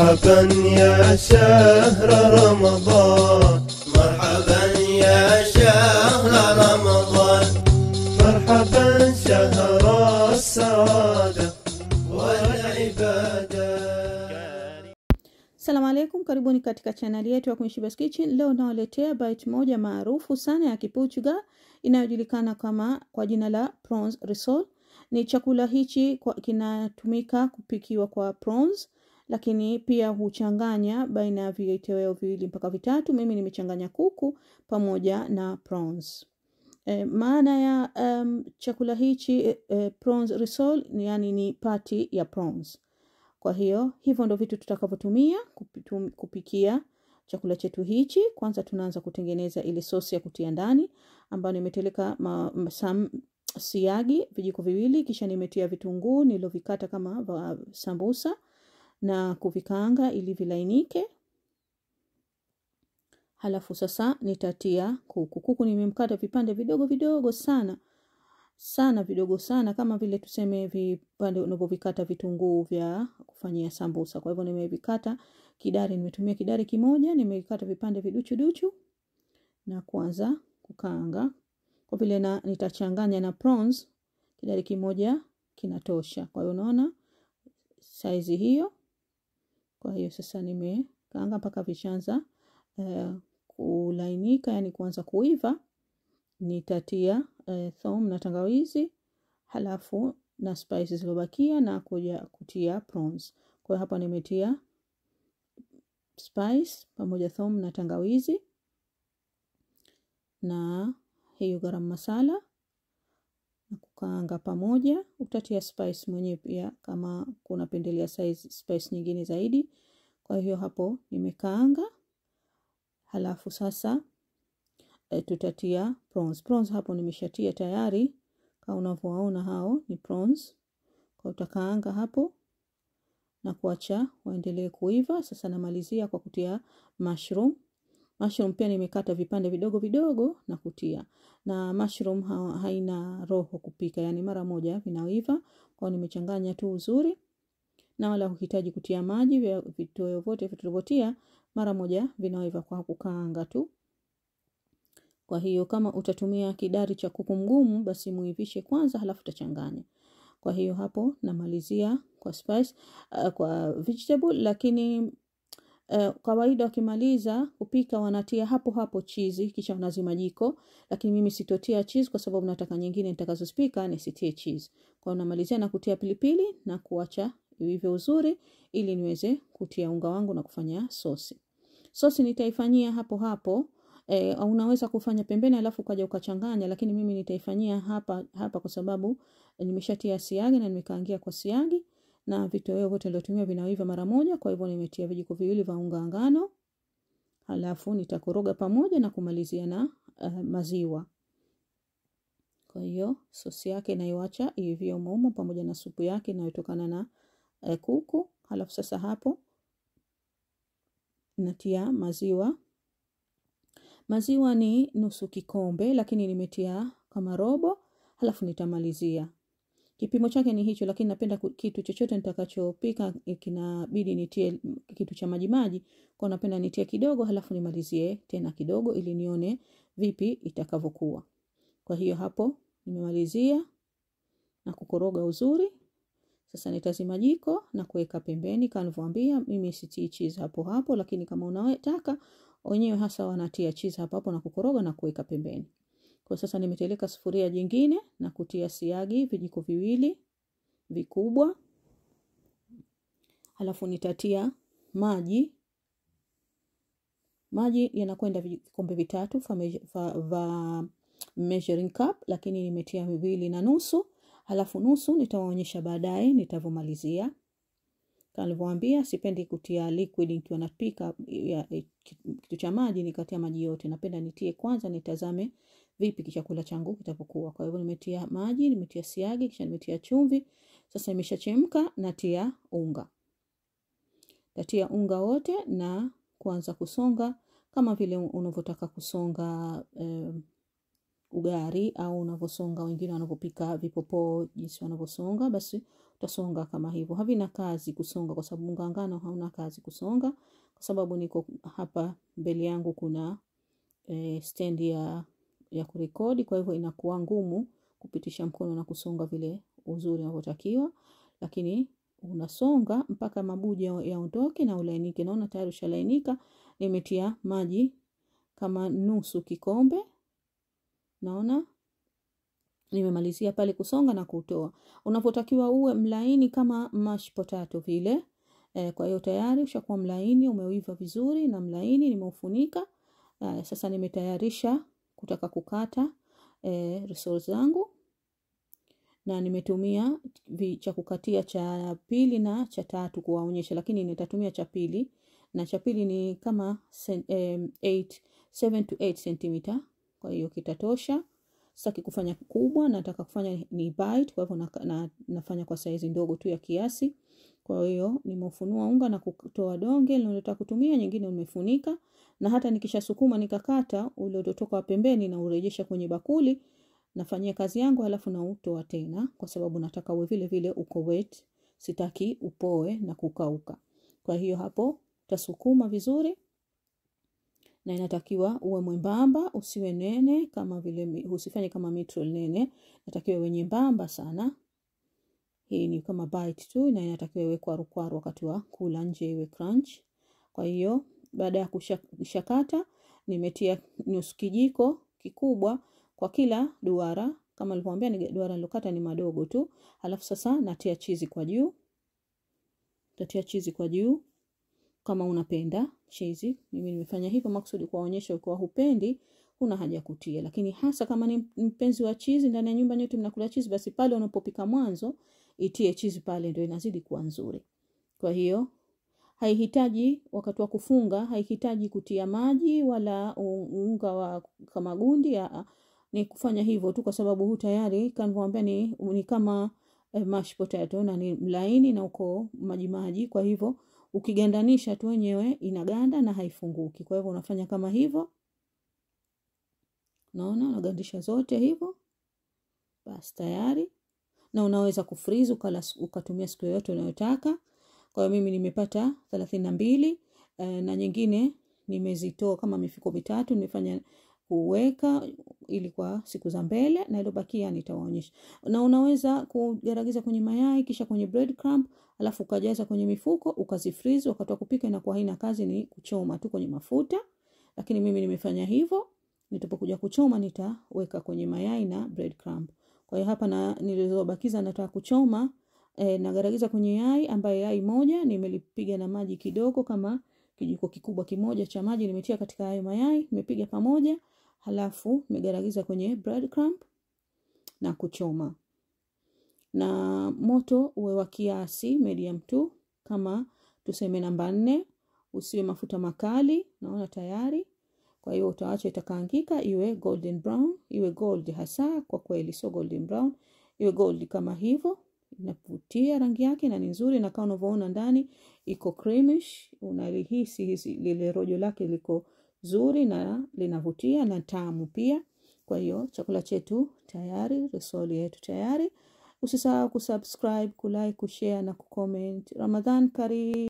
مرحبا يا شهر رمضان مرحبا يا شهر رمضان مرحبا شهر السعادة والعبادة Salamu alaikum, karibuni katika chaneli yetu ya Queen Kitchen. Leo nawaletea bite moja maarufu sana ya kipuchuga inayojulikana kama kwa jina la prawns risol. Ni chakula hichi kinatumika kupikiwa kwa prawns lakini pia huchanganya baina ya vitoweo viwili mpaka vitatu. Mimi nimechanganya kuku pamoja na prawns. E, maana ya um, chakula hichi e, e, prawns risol yani ni pati ya prawns. Kwa hiyo hivyo ndo vitu tutakavyotumia kupikia chakula chetu hichi. Kwanza tunaanza kutengeneza ile sosi ya kutia ndani ambayo nimeteleka siagi vijiko viwili, kisha nimetia vitunguu nilovikata kama sambusa na kuvikaanga ili vilainike. Halafu sasa nitatia kuku. Kuku nimemkata vipande vidogo vidogo sana sana vidogo sana, kama vile tuseme vipande unavyovikata vitunguu vya kufanyia sambusa. Kwa hivyo nimevikata kidari, nimetumia kidari kimoja, nimevikata vipande viduchu duchu na kuanza kukaanga, kwa vile na nitachanganya na prawns. Kidari kimoja kinatosha, kwa hiyo unaona saizi hiyo kwa hiyo sasa nimekaanga mpaka vishaanza eh, kulainika, yani kuanza kuiva. Nitatia eh, thom na tangawizi halafu na spices zilizobakia na kuja kutia prawns. Kwa hapa nimetia spice pamoja thom na tangawizi na hiyo garam masala kukaanga pamoja. Utatia spice mwenyewe pia kama kunapendelea size spice nyingine zaidi. Kwa hiyo hapo nimekaanga, halafu sasa e, tutatia prawns. Prawns hapo nimeshatia tayari, kama unavyoona hao ni prawns. Kwa utakaanga hapo na kuacha waendelee kuiva. Sasa namalizia kwa kutia mushroom. Mushroom pia nimekata vipande vidogo vidogo na kutia. Na mushroom ha haina roho kupika, yani mara moja vinaiva. Kwa nimechanganya tu uzuri na wala huhitaji kutia maji, vitoweo vyote tulivyotia mara moja vinaiva kwa kukaanga tu. Kwa hiyo kama utatumia kidari cha kuku mgumu, basi muivishe kwanza, halafu utachanganya. Kwa hiyo hapo namalizia kwa spice, uh, kwa vegetable, lakini Uh, eh, kawaida wakimaliza kupika wanatia hapo hapo chizi kisha wanazima jiko, lakini mimi sitotia cheese kwa sababu nataka nyingine nitakazozipika nisitie cheese Kwa hiyo namalizia na kutia pilipili na kuacha iive uzuri ili niweze kutia unga wangu na kufanya sosi. Sosi nitaifanyia hapo hapo. E, unaweza kufanya pembeni alafu ukaja ukachanganya, lakini mimi nitaifanyia hapa hapa kwa sababu nimeshatia siagi na nimekaangia kwa siagi na vitoweo vyote nilivyotumia vinaiva mara moja. Kwa hivyo nimetia vijiko viwili vya unga ngano, halafu nitakoroga pamoja na kumalizia na uh, maziwa. Kwa hiyo sosi yake naiwacha hivyo umoumo pamoja na supu yake inayotokana na uh, kuku. Halafu sasa hapo natia maziwa. Maziwa ni nusu kikombe, lakini nimetia kama robo, halafu nitamalizia Kipimo chake ni hicho, lakini napenda kitu chochote nitakachopika eh, kinabidi nitie kitu cha maji maji, kwa napenda nitie kidogo, halafu nimalizie tena kidogo ili nione vipi itakavyokuwa. Kwa hiyo hapo nimemalizia na kukoroga uzuri. Sasa nitazima jiko na kuweka pembeni, kama nilivyowaambia mimi sitii cheese hapo hapo, lakini kama unataka wenyewe hasa wanatia cheese hapo hapo na kukoroga na kuweka pembeni. Kwa sasa nimeteleka sufuria jingine na kutia siagi vijiko viwili vikubwa, halafu nitatia maji. Maji yanakwenda vikombe vitatu va measuring cup, lakini nimetia viwili na nusu, alafu nusu nitawaonyesha baadaye nitavyomalizia. Kalivyoambia sipendi kutia liquid nikiwa napika kitu cha maji, nikatia maji yote. Napenda nitie kwanza, nitazame vipi kichakula changu kitapokuwa. Kwa hivyo nimetia maji, nimetia siagi, kisha nimetia chumvi. Sasa imeshachemka, natia unga. Tatia unga wote na kuanza kusonga kama vile unavyotaka kusonga um, eh, ugari au unavyosonga, wengine wanavyopika vipopoo, jinsi wanavyosonga, basi utasonga kama hivyo. Havina kazi kusonga, kwa sababu unga ngano hauna kazi kusonga, kwa sababu niko hapa mbele yangu kuna e, stendi ya ya kurekodi, kwa hivyo inakuwa ngumu kupitisha mkono na kusonga vile uzuri unavyotakiwa, lakini unasonga mpaka mabuja yaondoke na ulainike. Naona tayari ushalainika. Nimetia maji kama nusu kikombe, naona nimemalizia pale kusonga na kutoa. Unapotakiwa uwe mlaini kama mash potato vile. E, kwa hiyo tayari ushakuwa mlaini, umeiva vizuri na mlaini, nimeufunika. E, sasa nimetayarisha kutaka kukata e, resource zangu na nimetumia cha kukatia cha pili na cha tatu kuwaonyesha, lakini nitatumia cha pili na cha pili ni kama 8 7 to 8 cm, kwa hiyo kitatosha. Sitaki kufanya kubwa, nataka kufanya ni bite, kwa hivyo na, na, nafanya kwa saizi ndogo tu ya kiasi. Kwa hiyo nimefunua unga na kutoa donge ninalotaka kutumia, nyingine nimefunika, na hata nikishasukuma nikakata ule uliotoka pembeni na urejesha kwenye bakuli, nafanyia kazi yangu, halafu nautoa tena, kwa sababu nataka uwe vile vile uko wet, sitaki upoe na kukauka. Kwa hiyo hapo tasukuma vizuri na inatakiwa uwe mwembamba, usiwe nene kama vile, usifanye kama mitro nene, natakiwa wenye mbamba sana hii ni kama bite tu na inatakiwa iwe kwa rukwaru wakati wa kula nje iwe crunch. Kwa hiyo baada ya kushakata nimetia nusu kijiko kikubwa kwa kila duara, kama nilivyowaambia ni duara nilokata ni madogo tu. Halafu sasa natia chizi kwa juu, natia chizi kwa juu kama unapenda chizi. Mimi nimefanya hivyo maksudi kuwaonyesha ukiwa hupendi una haja ya kutia, lakini hasa kama ni mpenzi wa chizi, ndani ya nyumba nyote mnakula chizi, basi pale unapopika mwanzo itie chizi pale ndio inazidi kuwa nzuri. Kwa hiyo haihitaji wakati wa kufunga, haihitaji kutia maji wala unga wa kama gundi, ni kufanya hivyo tu, kwa sababu huu tayari kanivyoambia ni, ni kama eh, mashed potato na ni mlaini na uko maji maji, kwa hivyo ukigandanisha tu wenyewe inaganda na haifunguki. Kwa hivyo unafanya kama hivyo, naona unagandisha zote hivyo, basi tayari na unaweza kufreeze ukala, ukatumia siku yoyote unayotaka. Kwa hiyo mimi nimepata 32 na eh, na nyingine nimezitoa kama mifuko mitatu nimefanya kuweka ili kwa siku za mbele, na iliyobakia nitawaonyesha. Na unaweza kugaragiza kwenye mayai kisha kwenye bread crumb, alafu ukajaza kwenye mifuko ukazifreeze, wakati wa kupika na kwa haina kazi, ni kuchoma tu kwenye mafuta. Lakini mimi nimefanya hivyo, nitapokuja kuchoma nitaweka kwenye mayai na bread crumb. Kwa hiyo hapa na nilizobakiza nataka kuchoma e, nagaragiza kwenye yai ambaye yai moja nimelipiga na maji kidogo kama kijiko kikubwa kimoja cha maji nimetia katika hayo mayai, nimepiga pamoja, halafu nimegaragiza kwenye crumb na kuchoma. Na moto uwe wa kiasi, medium tu, kama tuseme namba nne, usiwe mafuta makali. Naona tayari kwa hiyo utaacha itakaangika iwe golden brown, iwe gold hasa kwa kweli, sio golden brown, iwe gold kama hivyo. Inavutia rangi yake na ni nzuri, na kama unavyoona ndani iko creamish, unalihisi hizi lile rojo lake liko zuri na linavutia na tamu pia. Kwa hiyo chakula chetu tayari, risoli yetu tayari. Usisahau kusubscribe, kulike, kushare na kucomment. Ramadhan karibu.